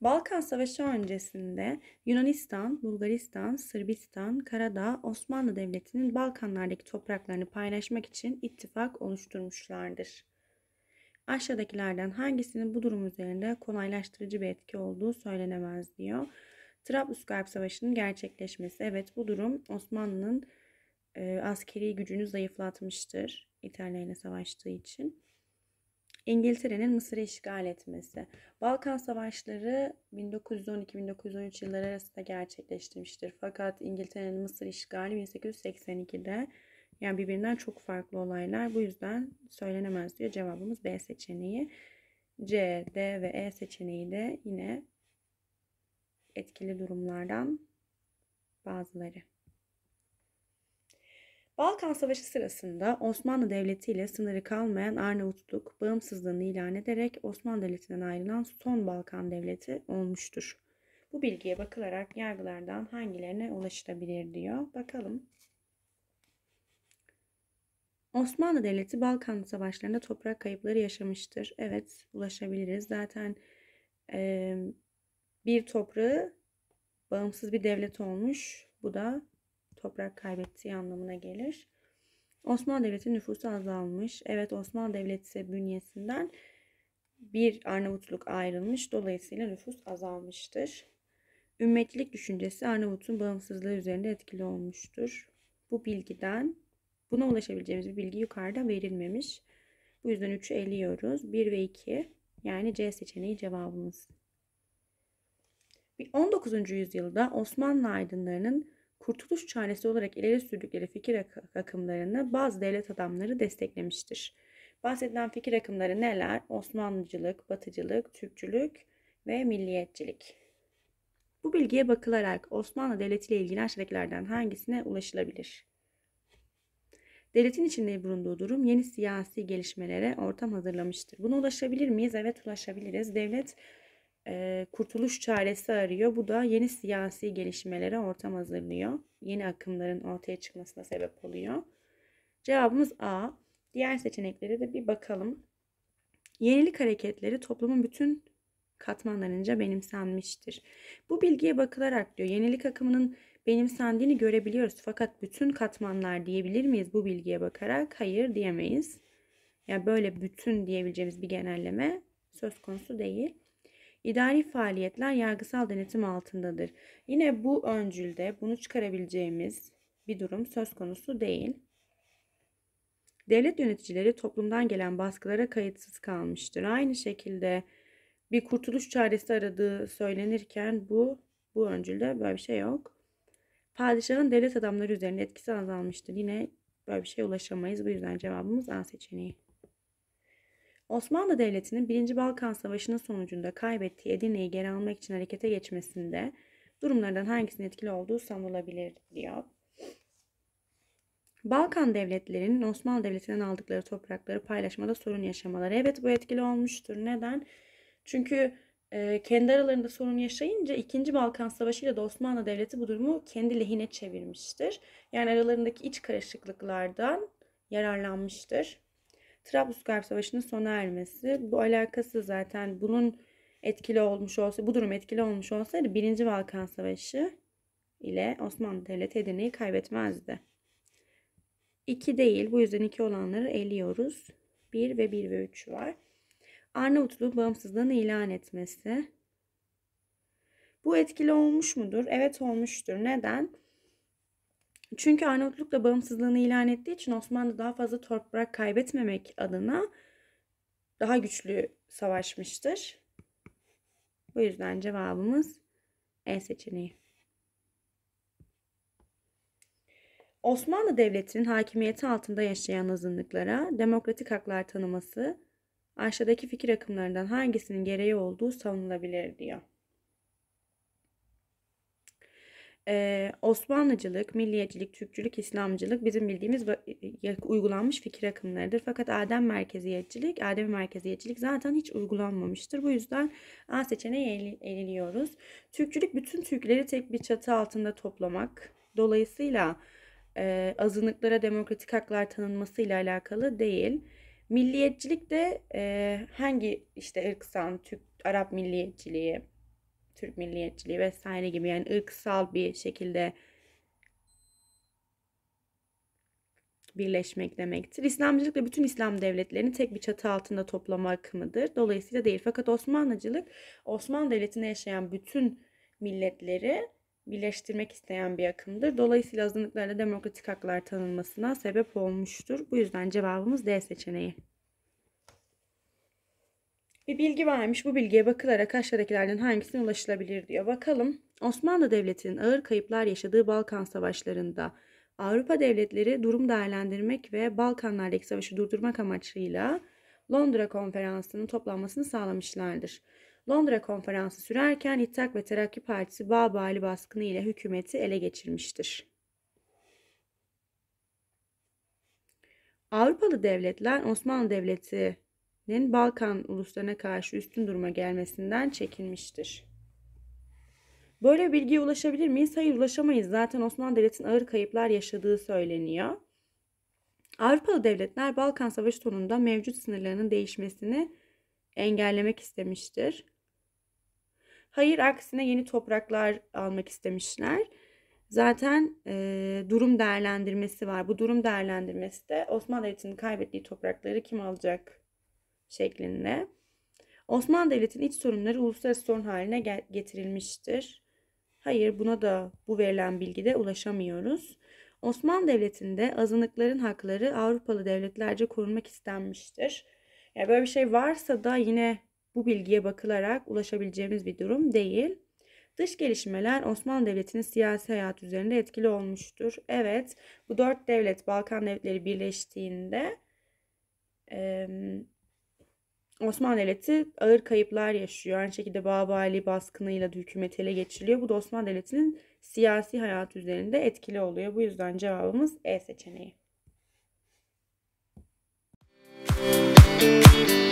Balkan Savaşı öncesinde Yunanistan, Bulgaristan, Sırbistan, Karadağ, Osmanlı Devleti'nin Balkanlardaki topraklarını paylaşmak için ittifak oluşturmuşlardır. Aşağıdakilerden hangisinin bu durum üzerinde kolaylaştırıcı bir etki olduğu söylenemez diyor. Trablusgarp Savaşı'nın gerçekleşmesi. Evet bu durum Osmanlı'nın e, askeri gücünü zayıflatmıştır İtalya ile savaştığı için. İngiltere'nin Mısır'ı işgal etmesi. Balkan Savaşları 1912-1913 yılları arasında gerçekleştirmiştir. Fakat İngiltere'nin Mısır işgali 1882'de yani birbirinden çok farklı olaylar. Bu yüzden söylenemez diyor. Cevabımız B seçeneği. C, D ve E seçeneği de yine etkili durumlardan bazıları. Balkan Savaşı sırasında Osmanlı Devleti ile sınırı kalmayan Arnavutluk bağımsızlığını ilan ederek Osmanlı Devleti'nden ayrılan son Balkan Devleti olmuştur. Bu bilgiye bakılarak yargılardan hangilerine ulaşılabilir diyor. Bakalım. Osmanlı Devleti Balkan Savaşları'nda toprak kayıpları yaşamıştır. Evet ulaşabiliriz. Zaten e, bir toprağı bağımsız bir devlet olmuş. Bu da toprak kaybettiği anlamına gelir. Osmanlı Devleti nüfusu azalmış. Evet Osmanlı Devleti ise bünyesinden bir Arnavutluk ayrılmış. Dolayısıyla nüfus azalmıştır. Ümmetlik düşüncesi Arnavut'un bağımsızlığı üzerinde etkili olmuştur. Bu bilgiden buna ulaşabileceğimiz bir bilgi yukarıda verilmemiş. Bu yüzden 3'ü eliyoruz. 1 ve 2 yani C seçeneği cevabımız. 19. yüzyılda Osmanlı aydınlarının kurtuluş çaresi olarak ileri sürdükleri fikir akımlarını bazı devlet adamları desteklemiştir. Bahsedilen fikir akımları neler? Osmanlıcılık, Batıcılık, Türkçülük ve milliyetçilik. Bu bilgiye bakılarak Osmanlı Devleti ile ilgili aşağıdakilerden hangisine ulaşılabilir? Devletin içinde bulunduğu durum yeni siyasi gelişmelere ortam hazırlamıştır. Buna ulaşabilir miyiz? Evet ulaşabiliriz. Devlet kurtuluş çaresi arıyor. Bu da yeni siyasi gelişmelere ortam hazırlıyor. Yeni akımların ortaya çıkmasına sebep oluyor. Cevabımız A. Diğer seçeneklere de bir bakalım. Yenilik hareketleri toplumun bütün katmanlarınca benimsenmiştir. Bu bilgiye bakılarak diyor yenilik akımının benimsendiğini görebiliyoruz. Fakat bütün katmanlar diyebilir miyiz bu bilgiye bakarak? Hayır diyemeyiz. Yani böyle bütün diyebileceğimiz bir genelleme söz konusu değil. İdari faaliyetler yargısal denetim altındadır. Yine bu öncülde bunu çıkarabileceğimiz bir durum söz konusu değil. Devlet yöneticileri toplumdan gelen baskılara kayıtsız kalmıştır. Aynı şekilde bir kurtuluş çaresi aradığı söylenirken bu bu öncülde böyle bir şey yok. Padişahın devlet adamları üzerinde etkisi azalmıştır. Yine böyle bir şey ulaşamayız. Bu yüzden cevabımız A seçeneği. Osmanlı Devleti'nin 1. Balkan Savaşı'nın sonucunda kaybettiği Edirne'yi geri almak için harekete geçmesinde durumlardan hangisinin etkili olduğu sanılabilir diyor. Balkan devletlerinin Osmanlı Devleti'nden aldıkları toprakları paylaşmada sorun yaşamaları. Evet bu etkili olmuştur. Neden? Çünkü e, kendi aralarında sorun yaşayınca 2. Balkan Savaşı ile de Osmanlı Devleti bu durumu kendi lehine çevirmiştir. Yani aralarındaki iç karışıklıklardan yararlanmıştır. Trablusgarp Savaşı'nın sona ermesi. Bu alakası zaten bunun etkili olmuş olsa, bu durum etkili olmuş olsaydı 1. Balkan Savaşı ile Osmanlı Devleti Edirne'yi kaybetmezdi. 2 değil. Bu yüzden 2 olanları eliyoruz. 1 ve 1 ve 3 var. Arnavutluk bağımsızlığını ilan etmesi. Bu etkili olmuş mudur? Evet olmuştur. Neden? Çünkü Arnavutluk bağımsızlığını ilan ettiği için Osmanlı daha fazla toprak kaybetmemek adına daha güçlü savaşmıştır. Bu yüzden cevabımız E seçeneği. Osmanlı Devleti'nin hakimiyeti altında yaşayan azınlıklara demokratik haklar tanıması aşağıdaki fikir akımlarından hangisinin gereği olduğu savunulabilir diyor. Osmanlıcılık, milliyetçilik, Türkçülük, İslamcılık bizim bildiğimiz e, e, uygulanmış fikir akımlarıdır. Fakat Adem merkeziyetçilik, Adem merkeziyetçilik zaten hiç uygulanmamıştır. Bu yüzden A seçeneği eliliyoruz. Türkçülük bütün Türkleri tek bir çatı altında toplamak. Dolayısıyla e, azınlıklara demokratik haklar tanınması ile alakalı değil. Milliyetçilik de e, hangi işte ırksan Türk Arap milliyetçiliği Türk milliyetçiliği vesaire gibi yani ırksal bir şekilde birleşmek demektir. İslamcılık da bütün İslam devletlerini tek bir çatı altında toplamak akımıdır. Dolayısıyla değil. Fakat Osmanlıcılık Osmanlı Devleti'nde yaşayan bütün milletleri birleştirmek isteyen bir akımdır. Dolayısıyla azınlıklarla demokratik haklar tanınmasına sebep olmuştur. Bu yüzden cevabımız D seçeneği bir bilgi vermiş. Bu bilgiye bakılarak aşağıdakilerden hangisine ulaşılabilir diyor. Bakalım Osmanlı Devleti'nin ağır kayıplar yaşadığı Balkan Savaşları'nda Avrupa devletleri durum değerlendirmek ve Balkanlardaki savaşı durdurmak amaçıyla Londra Konferansı'nın toplanmasını sağlamışlardır. Londra Konferansı sürerken İttihat ve Terakki Partisi Babali baskını ile hükümeti ele geçirmiştir. Avrupalı devletler Osmanlı Devleti Çin'in Balkan uluslarına karşı üstün duruma gelmesinden çekinmiştir. Böyle bilgiye ulaşabilir miyiz? Hayır ulaşamayız. Zaten Osmanlı Devleti'nin ağır kayıplar yaşadığı söyleniyor. Avrupalı devletler Balkan Savaşı sonunda mevcut sınırlarının değişmesini engellemek istemiştir. Hayır aksine yeni topraklar almak istemişler. Zaten e, durum değerlendirmesi var. Bu durum değerlendirmesi de Osmanlı Devleti'nin kaybettiği toprakları kim alacak şeklinde. Osmanlı Devleti'nin iç sorunları uluslararası sorun haline getirilmiştir. Hayır buna da bu verilen bilgide ulaşamıyoruz. Osmanlı Devleti'nde azınlıkların hakları Avrupalı devletlerce korunmak istenmiştir. Yani böyle bir şey varsa da yine bu bilgiye bakılarak ulaşabileceğimiz bir durum değil. Dış gelişmeler Osmanlı Devleti'nin siyasi hayat üzerinde etkili olmuştur. Evet bu dört devlet Balkan devletleri birleştiğinde Osmanlı Devleti ağır kayıplar yaşıyor. Aynı şekilde Babali baskınıyla da hükümet ele geçiriliyor. Bu da Osmanlı Devleti'nin siyasi hayatı üzerinde etkili oluyor. Bu yüzden cevabımız E seçeneği. Müzik